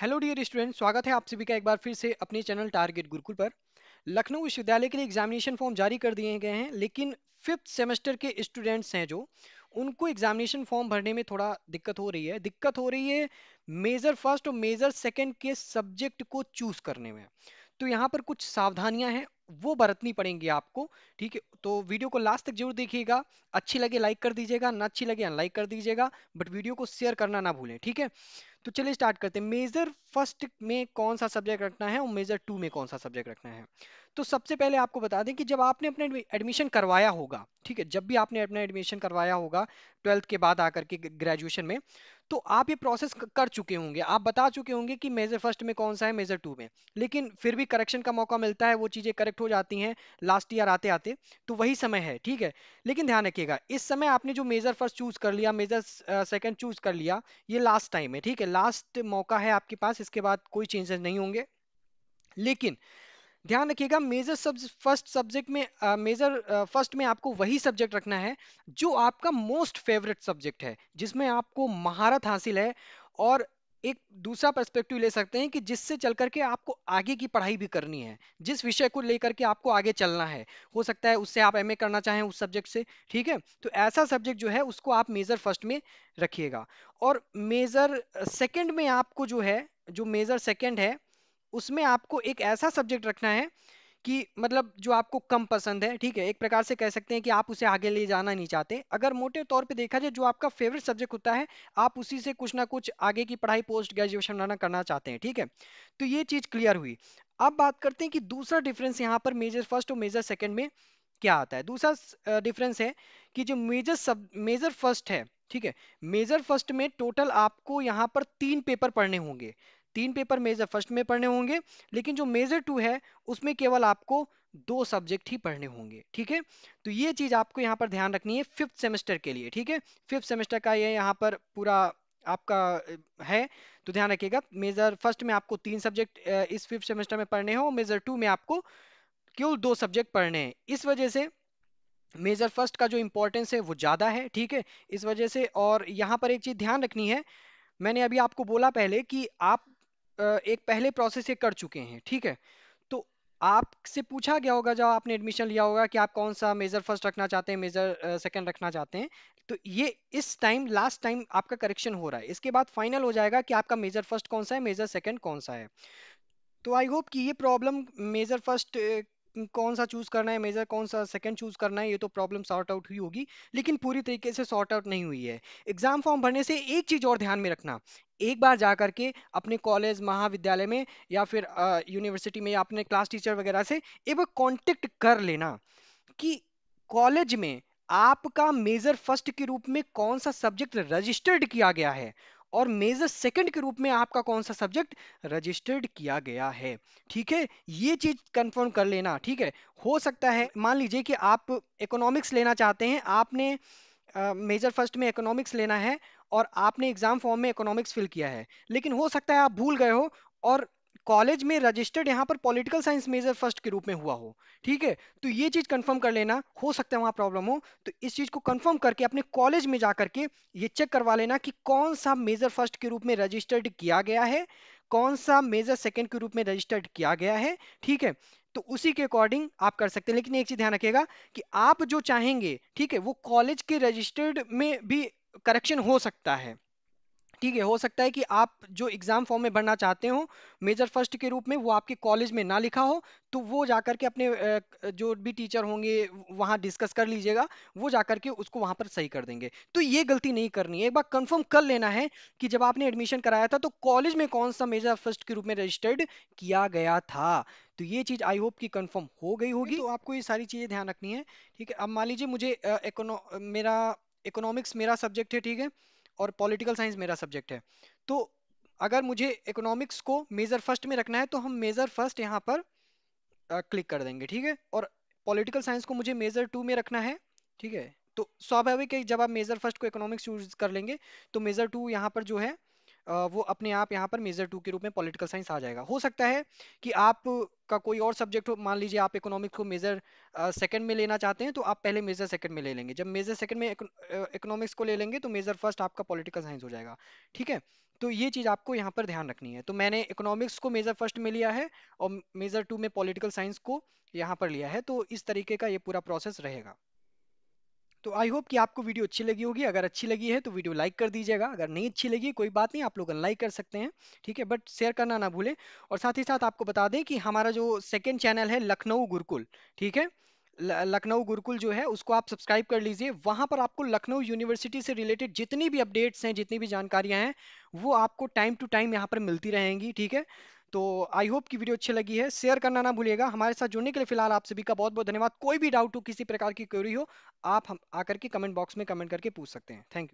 hello dear student स्वागत है आप सभी का एक बार फिर से अपने चैनल टारगेट गुरुकुल पर लखनऊ विश्वविद्यालय के लिए एग्जामिनेशन फॉर्म जारी कर दिए गए हैं लेकिन फिफ्थ सेमेस्टर के स्टूडेंट्स हैं जो उनको एग्जामिनेशन फॉर्म भरने में थोड़ा दिक्कत हो रही है दिक्कत हो रही है मेजर फर्स्ट और मेजर सेकेंड के सब्जेक्ट को चूज करने में तो यहाँ पर कुछ सावधानियां हैं वो बरतनी पड़ेंगी आपको ठीक है तो वीडियो को लास्ट तक जरूर देखिएगा अच्छी लगे लाइक कर दीजिएगा ना अच्छी लगे अनलाइक कर दीजिएगा बट वीडियो को शेयर करना ना भूलें ठीक है तो चलिए स्टार्ट करते हैं मेजर फर्स्ट में कौन सा सब्जेक्ट रखना है और मेजर टू में कौन सा सब्जेक्ट रखना है तो सबसे पहले आपको बता दें कि जब आपने अपने एडमिशन करवाया होगा ठीक है जब भी आपने अपना एडमिशन करवाया होगा ट्वेल्थ के बाद आकर के ग्रेजुएशन में तो आप ये प्रोसेस कर चुके होंगे आप बता चुके होंगे कि मेजर फर्स्ट में कौन सा है मेजर टू में लेकिन फिर भी करेक्शन का मौका मिलता है वो चीज़ें करेक्ट हो जाती हैं लास्ट ईयर आते आते तो वही समय है ठीक है लेकिन ध्यान रखिएगा इस समय आपने जो मेजर फर्स्ट चूज कर लिया मेजर सेकेंड चूज कर लिया ये लास्ट टाइम है ठीक है लास्ट मौका है आपके पास इसके बाद कोई चेंजेस नहीं होंगे लेकिन ध्यान रखिएगा मेजर सब फर्स्ट सब्जेक्ट में मेजर फर्स्ट में आपको वही सब्जेक्ट रखना है जो आपका मोस्ट फेवरेट सब्जेक्ट है जिसमें आपको महारत हासिल है और एक दूसरा पर्सपेक्टिव ले सकते हैं कि जिससे चल करके आपको आगे की पढ़ाई भी करनी है जिस विषय को लेकर के आपको आगे चलना है हो सकता है उससे आप एमए करना चाहें उस सब्जेक्ट से ठीक है तो ऐसा सब्जेक्ट जो है उसको आप मेजर फर्स्ट में रखिएगा और मेजर सेकंड में आपको जो है जो मेजर सेकंड है उसमें आपको एक ऐसा सब्जेक्ट रखना है कि मतलब जो आपको कम पसंद है ठीक है एक प्रकार से कह सकते हैं कि आप उसे आगे ले जाना नहीं चाहते अगर मोटे तौर पे देखा जाए जो आपका फेवरेट सब्जेक्ट होता है आप उसी से कुछ ना कुछ आगे की पढ़ाई पोस्ट ग्रेजुएशन बनाना करना चाहते हैं ठीक है तो ये चीज़ क्लियर हुई अब बात करते हैं कि दूसरा डिफरेंस यहाँ पर मेजर फर्स्ट और मेजर सेकेंड में क्या आता है दूसरा डिफरेंस है कि जो मेजर सब मेजर फर्स्ट है ठीक है मेजर फर्स्ट में टोटल आपको यहाँ पर तीन पेपर पढ़ने होंगे तीन पेपर मेजर फर्स्ट में पढ़ने होंगे लेकिन जो मेजर टू है उसमें केवल आपको दो सब्जेक्ट ही पढ़ने होंगे ठीक है तो ये चीज आपको यहाँ पर ध्यान रखनी है फिफ्थ सेमेस्टर के लिए ठीक है फिफ्थ सेमेस्टर का ये यह यहाँ पर पूरा आपका है तो ध्यान रखिएगा मेजर फर्स्ट में आपको तीन सब्जेक्ट इस फिफ्थ सेमेस्टर में पढ़ने हो मेजर टू में आपको केवल दो सब्जेक्ट पढ़ने हैं इस वजह से मेजर फर्स्ट का जो इंपॉर्टेंस है वो ज़्यादा है ठीक है इस वजह से और यहाँ पर एक चीज़ ध्यान रखनी है मैंने अभी आपको बोला पहले कि आप एक पहले प्रोसेस ये कर चुके हैं ठीक है तो आपसे पूछा गया होगा जब आपने एडमिशन लिया होगा कि आप कौन सा मेजर फर्स्ट रखना चाहते हैं मेजर सेकेंड रखना चाहते हैं तो ये इस टाइम लास्ट टाइम आपका करेक्शन हो रहा है इसके बाद फाइनल हो जाएगा कि आपका मेजर फर्स्ट कौन सा है मेजर सेकेंड कौन सा है तो आई होप कि ये प्रॉब्लम मेजर फर्स्ट कौन सा चूज करना है मेजर कौन सा सेकंड चूज करना है ये तो प्रॉब्लम सॉर्ट आउट हुई होगी लेकिन पूरी तरीके से सॉर्ट आउट नहीं हुई है एग्जाम फॉर्म भरने से एक चीज और ध्यान में रखना एक बार जा करके अपने कॉलेज महाविद्यालय में या फिर यूनिवर्सिटी में या अपने क्लास टीचर वगैरह से एक बार कॉन्टेक्ट कर लेना कि कॉलेज में आपका मेजर फर्स्ट के रूप में कौन सा सब्जेक्ट रजिस्टर्ड किया गया है और मेजर सेकंड के रूप में आपका कौन सा सब्जेक्ट रजिस्टर्ड किया गया है ठीक है ये चीज कंफर्म कर लेना ठीक है हो सकता है मान लीजिए कि आप इकोनॉमिक्स लेना चाहते हैं आपने मेजर uh, फर्स्ट में इकोनॉमिक्स लेना है और आपने एग्जाम फॉर्म में इकोनॉमिक्स फिल किया है लेकिन हो सकता है आप भूल गए हो और कॉलेज में रजिस्टर्ड यहाँ पर पॉलिटिकल साइंस मेजर फर्स्ट के रूप में हुआ हो ठीक है तो ये चीज कंफर्म कर लेना हो सकता है वहां प्रॉब्लम हो तो इस चीज को कंफर्म करके अपने कॉलेज में जाकर के ये चेक करवा लेना कि कौन सा मेजर फर्स्ट के रूप में रजिस्टर्ड किया गया है कौन सा मेजर सेकेंड के रूप में रजिस्टर्ड किया गया है ठीक है तो उसी के अकॉर्डिंग आप कर सकते हैं लेकिन एक चीज ध्यान रखिएगा कि आप जो चाहेंगे ठीक है वो कॉलेज के रजिस्टर्ड में भी करेक्शन हो सकता है ठीक है हो सकता है कि आप जो एग्जाम फॉर्म में भरना चाहते हो मेजर फर्स्ट के रूप में वो आपके कॉलेज में ना लिखा हो तो वो जाकर के अपने जो भी टीचर होंगे वहाँ डिस्कस कर लीजिएगा वो जाकर के उसको वहाँ पर सही कर देंगे तो ये गलती नहीं करनी है एक बार कंफर्म कर लेना है कि जब आपने एडमिशन कराया था तो कॉलेज में कौन सा मेजर फर्स्ट के रूप में रजिस्टर्ड किया गया था तो ये चीज आई होप कि कंफर्म हो गई होगी तो आपको ये सारी चीजें ध्यान रखनी है ठीक है अब मान लीजिए मुझे मेरा इकोनॉमिक्स मेरा सब्जेक्ट है ठीक है और पॉलिटिकल साइंस मेरा सब्जेक्ट है तो अगर मुझे इकोनॉमिक्स को मेजर फर्स्ट में रखना है तो हम मेजर फर्स्ट यहाँ पर क्लिक कर देंगे ठीक है और पॉलिटिकल साइंस को मुझे मेजर टू में रखना है ठीक है तो स्वाभाविक है जब आप मेजर फर्स्ट को इकोनॉमिक्स यूज कर लेंगे तो मेजर टू यहाँ पर जो है वो अपने आप यहाँ पर मेजर टू के रूप में पॉलिटिकल साइंस आ जाएगा हो सकता है कि आप का कोई और सब्जेक्ट हो मान लीजिए आप इकोनॉमिक्स को मेजर सेकंड में लेना चाहते हैं तो आप पहले मेजर सेकंड में ले लेंगे जब मेजर सेकंड में इकोनॉमिक्स को ले लेंगे तो मेजर फर्स्ट आपका पॉलिटिकल साइंस हो जाएगा ठीक है तो ये चीज़ आपको यहाँ पर ध्यान रखनी है तो मैंने इकोनॉमिक्स को मेजर फर्स्ट में लिया है और मेजर टू में पॉलिटिकल साइंस को यहाँ पर लिया है तो इस तरीके का ये पूरा प्रोसेस रहेगा तो आई होप कि आपको वीडियो अच्छी लगी होगी अगर अच्छी लगी है तो वीडियो लाइक कर दीजिएगा अगर नहीं अच्छी लगी कोई बात नहीं आप लोग अनलाइक कर सकते हैं ठीक है बट शेयर करना ना भूलें और साथ ही साथ आपको बता दें कि हमारा जो सेकेंड चैनल है लखनऊ गुरुकुल ठीक है लखनऊ गुरुकुल जो है उसको आप सब्सक्राइब कर लीजिए वहां पर आपको लखनऊ यूनिवर्सिटी से रिलेटेड जितनी भी अपडेट्स हैं जितनी भी जानकारियां हैं वो आपको टाइम टू टाइम यहाँ पर मिलती रहेंगी ठीक है तो आई होप कि वीडियो अच्छी लगी है शेयर करना ना भूलिएगा हमारे साथ जुड़ने के लिए फिलहाल आप सभी का बहुत बहुत धन्यवाद कोई भी डाउट हो किसी प्रकार की क्वेरी हो आप हम आकर के कमेंट बॉक्स में कमेंट करके पूछ सकते हैं थैंक यू